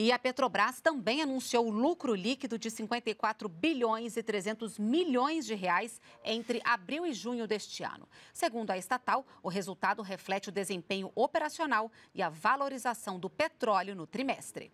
E a Petrobras também anunciou lucro líquido de 54 bilhões e 300 milhões de reais entre abril e junho deste ano. Segundo a estatal, o resultado reflete o desempenho operacional e a valorização do petróleo no trimestre.